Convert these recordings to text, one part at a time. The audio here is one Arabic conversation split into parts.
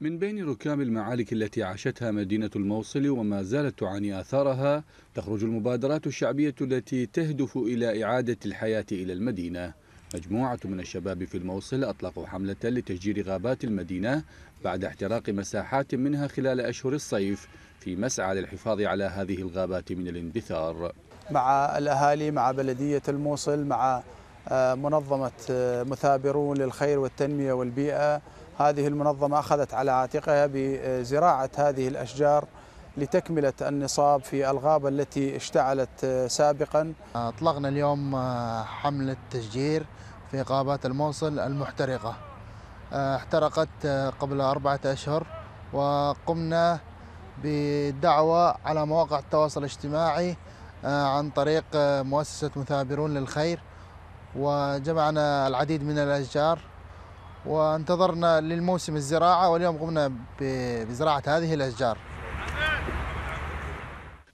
من بين ركام المعارك التي عاشتها مدينة الموصل وما زالت تعاني آثارها تخرج المبادرات الشعبية التي تهدف إلى إعادة الحياة إلى المدينة مجموعة من الشباب في الموصل أطلقوا حملة لتشجير غابات المدينة بعد احتراق مساحات منها خلال أشهر الصيف في مسعى للحفاظ على هذه الغابات من الاندثار مع الأهالي مع بلدية الموصل مع آه، منظمة آه، مثابرون للخير والتنمية والبيئة هذه المنظمة أخذت على عاتقها بزراعة هذه الأشجار لتكملة النصاب في الغابة التي اشتعلت سابقا أطلقنا اليوم آه، حملة تشجير في غابات الموصل المحترقة آه، احترقت آه، قبل أربعة أشهر وقمنا بدعوة على مواقع التواصل الاجتماعي عن طريق مؤسسة مثابرون للخير وجمعنا العديد من الأشجار وانتظرنا للموسم الزراعة واليوم قمنا بزراعة هذه الأشجار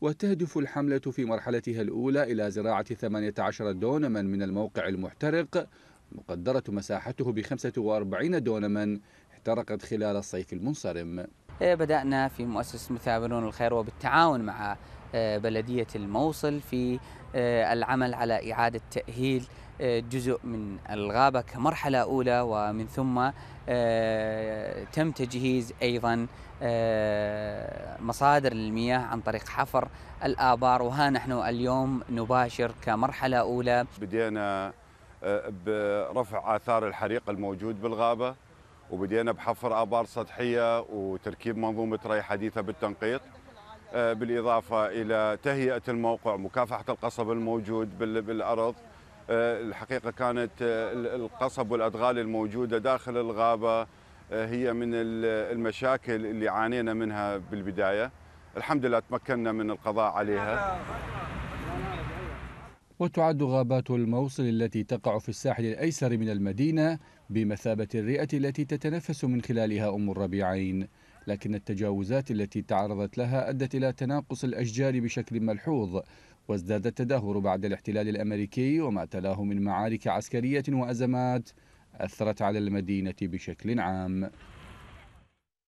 وتهدف الحملة في مرحلتها الأولى إلى زراعة 18 دونما من الموقع المحترق مقدرة مساحته ب 45 دونما احترقت خلال الصيف المنصرم بدأنا في مؤسسة مثابرون الخير وبالتعاون مع بلدية الموصل في آه، العمل على إعادة تأهيل آه، جزء من الغابة كمرحلة أولى ومن ثم آه، تم تجهيز أيضا مصادر المياه عن طريق حفر الآبار وها نحن اليوم نباشر كمرحلة أولى بدينا برفع آثار الحريق الموجود بالغابة وبدينا بحفر آبار سطحية وتركيب منظومة ري حديثة بالتنقيط آه، بالإضافة إلى تهيئة الموقع مكافحة القصب الموجود بالأرض آه، الحقيقة كانت آه، القصب والأدغال الموجودة داخل الغابة هي من المشاكل اللي عانينا منها بالبداية الحمد لله تمكنا من القضاء عليها وتعد غابات الموصل التي تقع في الساحل الأيسر من المدينة بمثابة الرئة التي تتنفس من خلالها أم الربيعين لكن التجاوزات التي تعرضت لها أدت إلى تناقص الأشجار بشكل ملحوظ وازداد التدهور بعد الاحتلال الأمريكي وما تلاه من معارك عسكرية وأزمات أثرت على المدينة بشكل عام